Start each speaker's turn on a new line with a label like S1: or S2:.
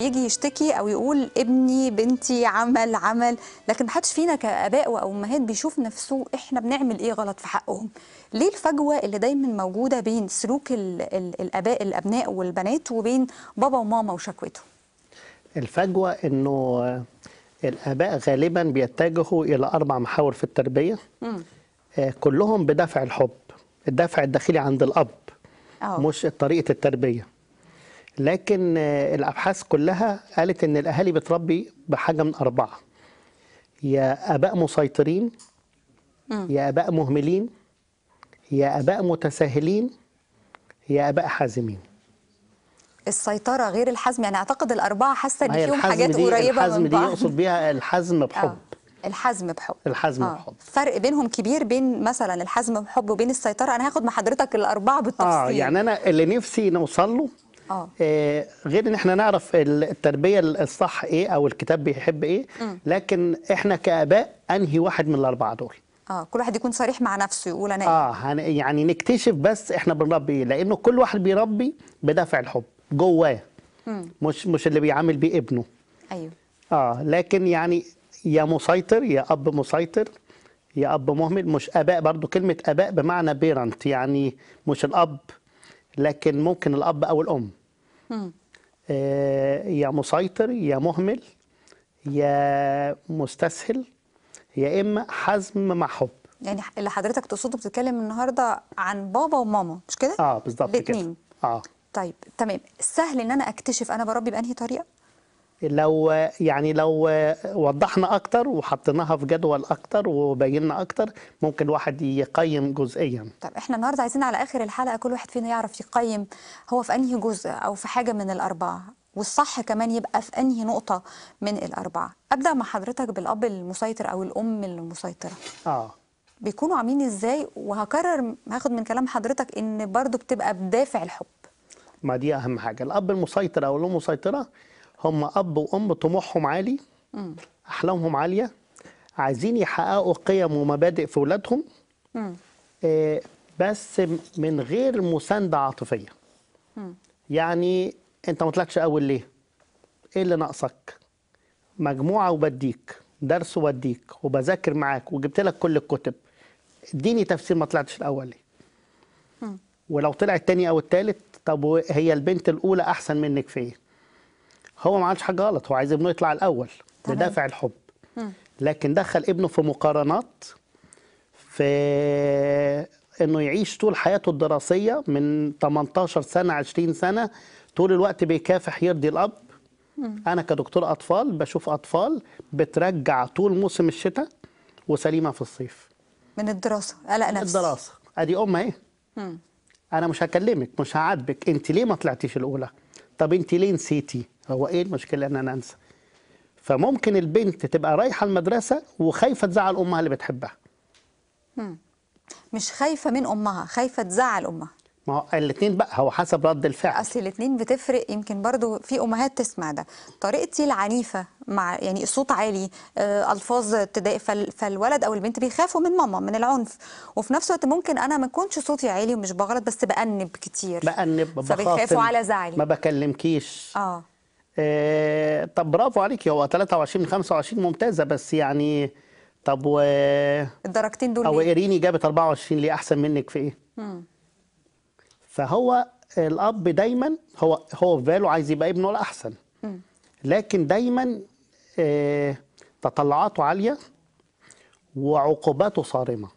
S1: يجي يشتكي او يقول ابني بنتي عمل عمل لكن محدش فينا كاباء وامهات بيشوف نفسه احنا بنعمل ايه غلط في حقهم ليه الفجوه اللي دايما موجوده بين سلوك الـ الـ الاباء الابناء والبنات وبين بابا وماما وشكوته
S2: الفجوه انه الاباء غالبا بيتجهوا الى اربع محاور في التربيه م. آه، كلهم بدافع الحب الدافع الداخلي عند الاب أوه. مش طريقه التربيه لكن الابحاث كلها قالت ان الاهالي بتربي بحاجه من اربعه يا اباء مسيطرين يا اباء مهملين يا اباء متساهلين يا اباء حازمين
S1: السيطرة غير الحزم يعني أعتقد الأربعة حاسة إن فيهم حاجات قريبة الحزم من بعض دي يقصد
S2: بيها الحزم آه. بحب آه. الحزم بحب الحزم آه. بحب
S1: فرق بينهم كبير بين مثلا الحزم بحب وبين السيطرة أنا هاخد مع حضرتك الأربعة آه، بالتفصيل آه يعني
S2: أنا اللي نفسي نوصل له آه. آه غير ان احنا نعرف التربيه الصح ايه او الكتاب بيحب ايه م. لكن احنا كاباء انهي واحد من الاربعه دول
S1: اه كل واحد يكون صريح مع نفسه يقول انا إيه.
S2: اه يعني نكتشف بس احنا بنربي ايه لانه كل واحد بيربي بدافع الحب جواه مش مش اللي بيعامل بيه ابنه ايوه اه لكن يعني يا مسيطر يا اب مسيطر يا اب مهمل مش اباء برضو كلمه اباء بمعنى بيرنت يعني مش الاب لكن ممكن الاب او الام آه، يا مسيطر يا مهمل يا مستسهل يا اما حزم مع حب
S1: يعني اللي حضرتك تقصده بتتكلم النهارده عن بابا وماما مش كده
S2: اه بالظبط كده اه
S1: طيب تمام سهل ان انا اكتشف انا بربي بانهي طريقه
S2: لو يعني لو وضحنا اكتر وحطيناها في جدول اكتر وبينا اكتر ممكن الواحد يقيم جزئيا
S1: طب احنا النهارده عايزين على اخر الحلقه كل واحد فينا يعرف يقيم هو في انهي جزء او في حاجه من الاربعه والصح كمان يبقى في انهي نقطه من الاربعه ابدا مع حضرتك بالاب المسيطر او الام المسيطره اه بيكونوا عاملين ازاي وهكرر هاخد من كلام حضرتك ان برضو بتبقى بدافع الحب
S2: ما دي اهم حاجه الاب المسيطر او الام المسيطره هم اب وام طموحهم عالي احلامهم عاليه عايزين يحققوا قيم ومبادئ في اولادهم آه، بس من غير مسانده عاطفيه يعني انت ما طلعتش اول ليه ايه اللي ناقصك مجموعه وبديك درس وبديك وبذاكر معاك وجبت لك كل الكتب اديني تفسير ما طلعتش الاول ليه ولو طلع التاني او التالت طب هي البنت الاولى احسن منك في ايه هو ما عملش حاجه غلط هو عايز ابنه يطلع الاول لدافع الحب لكن دخل ابنه في مقارنات في انه يعيش طول حياته الدراسيه من 18 سنه 20 سنه طول الوقت بيكافح يرضي الاب انا كدكتور اطفال بشوف اطفال بترجع طول موسم الشتاء وسليمه في الصيف
S1: من الدراسه قلق نفسي الدراسه ادي ام اهي
S2: انا مش هكلمك مش هعاتبك انت ليه ما طلعتيش الاولى طب انت ليه نسيتي هو ايه المشكله ان انا انسى فممكن البنت تبقى رايحه المدرسه وخايفه تزعل امها اللي بتحبها
S1: مش خايفه من امها خايفه تزعل امها
S2: ما هو الاثنين بقى هو حسب رد الفعل
S1: اصل الاثنين بتفرق يمكن برضو في امهات تسمع ده طريقتي العنيفه مع يعني صوت عالي آه، الفاظ تضايق فالولد او البنت بيخافوا من ماما من العنف وفي نفس الوقت ممكن انا ما اكونش صوتي عالي ومش بغلط بس بانب كتير بانب بخاف فبيخافوا على زعلي ما
S2: بكلمكيش اه آه، طب برافو عليك هو 23 من 25 ممتازه بس يعني طب و
S1: الدرجتين دول او ايريني
S2: جابت 24 ليه احسن منك في ايه؟ مم. فهو الاب دايما هو هو في باله عايز يبقى ابنه الاحسن لكن دايما آه، تطلعاته عاليه وعقوباته صارمه